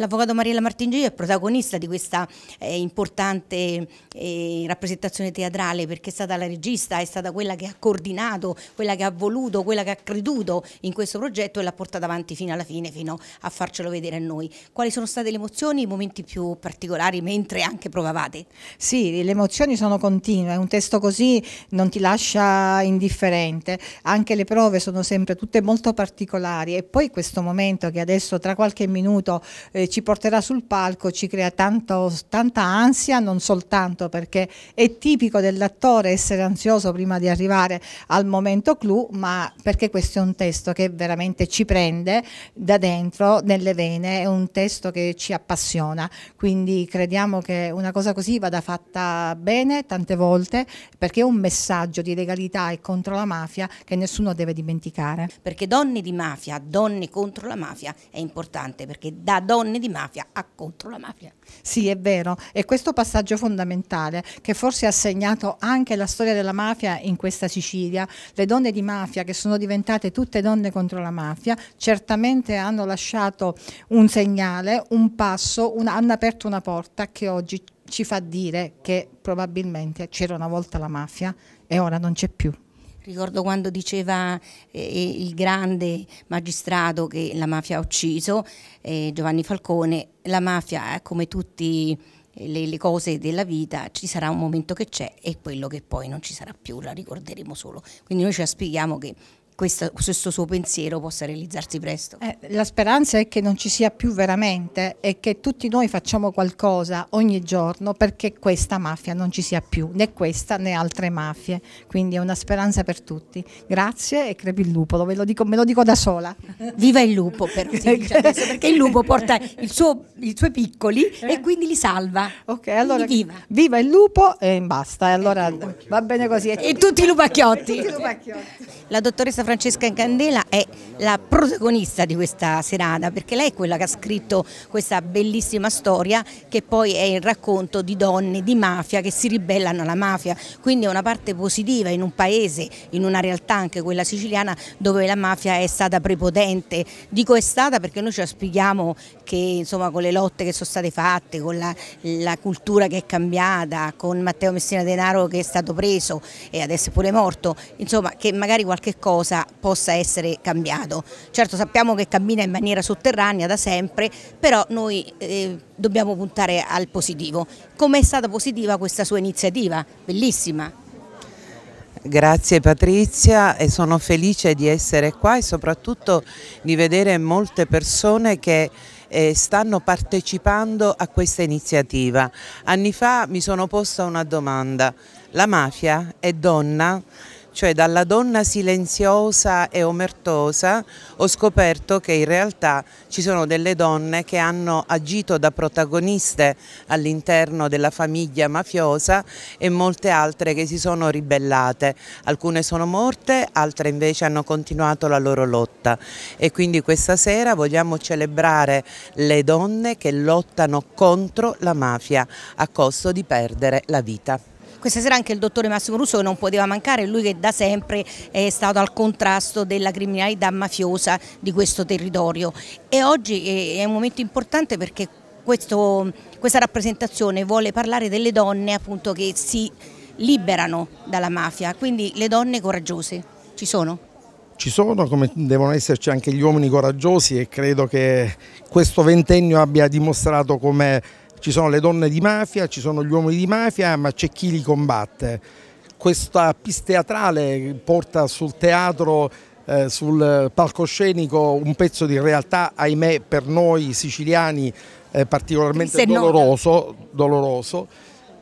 L'avvocato Mariella Martingiglio è protagonista di questa eh, importante eh, rappresentazione teatrale perché è stata la regista, è stata quella che ha coordinato, quella che ha voluto, quella che ha creduto in questo progetto e l'ha portata avanti fino alla fine, fino a farcelo vedere a noi. Quali sono state le emozioni, i momenti più particolari mentre anche provavate? Sì, le emozioni sono continue, un testo così non ti lascia indifferente, anche le prove sono sempre tutte molto particolari e poi questo momento che adesso tra qualche minuto eh, ci porterà sul palco ci crea tanto, tanta ansia, non soltanto perché è tipico dell'attore essere ansioso prima di arrivare al momento clou, ma perché questo è un testo che veramente ci prende da dentro, nelle vene, è un testo che ci appassiona, quindi crediamo che una cosa così vada fatta bene tante volte perché è un messaggio di legalità e contro la mafia che nessuno deve dimenticare. Perché donne di mafia, donne contro la mafia è importante perché da donne donne di mafia a contro la mafia. Sì, è vero. E questo passaggio fondamentale che forse ha segnato anche la storia della mafia in questa Sicilia, le donne di mafia che sono diventate tutte donne contro la mafia, certamente hanno lasciato un segnale, un passo, un, hanno aperto una porta che oggi ci fa dire che probabilmente c'era una volta la mafia e ora non c'è più. Ricordo quando diceva eh, eh, il grande magistrato che la mafia ha ucciso, eh, Giovanni Falcone, la mafia è eh, come tutte eh, le, le cose della vita, ci sarà un momento che c'è e quello che poi non ci sarà più, la ricorderemo solo. Quindi noi ci aspettiamo che questo, questo suo pensiero possa realizzarsi presto. Eh, la speranza è che non ci sia più veramente e che tutti noi facciamo qualcosa ogni giorno perché questa mafia non ci sia più, né questa né altre mafie, quindi è una speranza per tutti. Grazie e crepi il lupo, ve lo dico, me lo dico da sola. Viva il lupo però, adesso, perché il lupo porta suo, i suoi piccoli e eh. quindi li salva. Ok, allora viva. viva. il lupo e basta, e allora va bene così. E tutti i lupacchiotti. Tutti i lupacchiotti. La dottoressa Francesca Candela è la protagonista di questa serata perché lei è quella che ha scritto questa bellissima storia che poi è il racconto di donne, di mafia che si ribellano alla mafia, quindi è una parte positiva in un paese, in una realtà anche quella siciliana dove la mafia è stata prepotente. Dico è stata perché noi ci aspettiamo che insomma, con le lotte che sono state fatte, con la, la cultura che è cambiata, con Matteo Messina Denaro che è stato preso e adesso è pure morto, insomma che magari qualche qualche cosa possa essere cambiato. Certo sappiamo che cammina in maniera sotterranea da sempre, però noi eh, dobbiamo puntare al positivo. Com'è stata positiva questa sua iniziativa? Bellissima! Grazie Patrizia e sono felice di essere qua e soprattutto di vedere molte persone che eh, stanno partecipando a questa iniziativa. Anni fa mi sono posta una domanda, la mafia è donna? cioè dalla donna silenziosa e omertosa ho scoperto che in realtà ci sono delle donne che hanno agito da protagoniste all'interno della famiglia mafiosa e molte altre che si sono ribellate, alcune sono morte, altre invece hanno continuato la loro lotta e quindi questa sera vogliamo celebrare le donne che lottano contro la mafia a costo di perdere la vita. Questa sera anche il dottore Massimo Russo che non poteva mancare, lui che da sempre è stato al contrasto della criminalità mafiosa di questo territorio e oggi eh, è un momento importante perché questo, questa rappresentazione vuole parlare delle donne appunto che si liberano dalla mafia, quindi le donne coraggiose ci sono? ci sono, come devono esserci anche gli uomini coraggiosi e credo che questo ventennio abbia dimostrato come ci sono le donne di mafia, ci sono gli uomini di mafia, ma c'è chi li combatte. Questa pista teatrale porta sul teatro eh, sul palcoscenico un pezzo di realtà, ahimè, per noi siciliani eh, particolarmente doloroso, doloroso,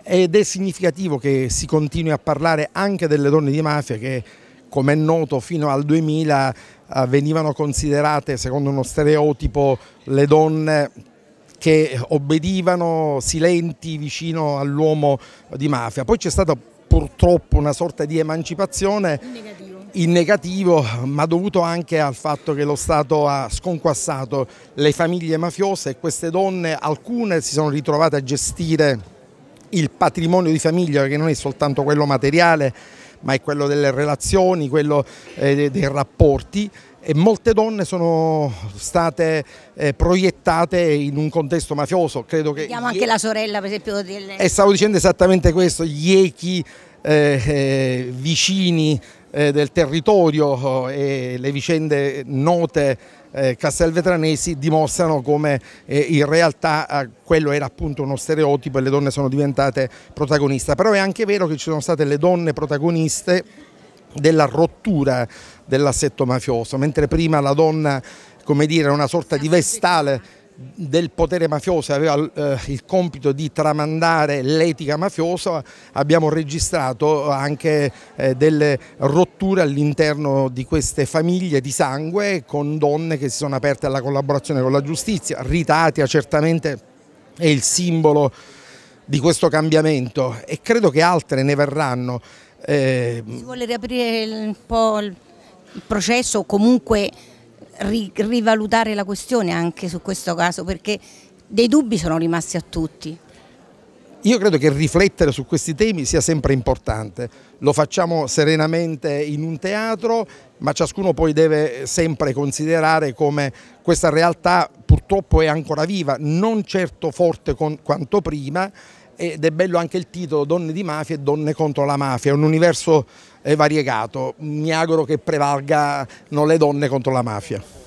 ed è significativo che si continui a parlare anche delle donne di mafia che, come è noto, fino al 2000 eh, venivano considerate, secondo uno stereotipo, le donne che obbedivano silenti vicino all'uomo di mafia. Poi c'è stata purtroppo una sorta di emancipazione in negativo, ma dovuto anche al fatto che lo Stato ha sconquassato le famiglie mafiose e queste donne, alcune si sono ritrovate a gestire il patrimonio di famiglia che non è soltanto quello materiale ma è quello delle relazioni, quello eh, dei rapporti e molte donne sono state eh, proiettate in un contesto mafioso. Credo che Vediamo anche la sorella per esempio. Del... E stavo dicendo esattamente questo, gli echi eh, eh, vicini eh, del territorio eh, e le vicende note eh, castelvetranesi dimostrano come in realtà quello era appunto uno stereotipo e le donne sono diventate protagoniste. Però è anche vero che ci sono state le donne protagoniste della rottura dell'assetto mafioso, mentre prima la donna come dire, era una sorta di vestale del potere mafioso aveva eh, il compito di tramandare l'etica mafiosa, abbiamo registrato anche eh, delle rotture all'interno di queste famiglie di sangue con donne che si sono aperte alla collaborazione con la giustizia. Ritatia certamente è il simbolo di questo cambiamento e credo che altre ne verranno. Eh, si vuole riaprire un po' il processo o comunque ri rivalutare la questione anche su questo caso perché dei dubbi sono rimasti a tutti. Io credo che riflettere su questi temi sia sempre importante, lo facciamo serenamente in un teatro ma ciascuno poi deve sempre considerare come questa realtà purtroppo è ancora viva, non certo forte con, quanto prima ed è bello anche il titolo Donne di mafia e donne contro la mafia, è un universo eh, variegato, mi auguro che prevalgano le donne contro la mafia.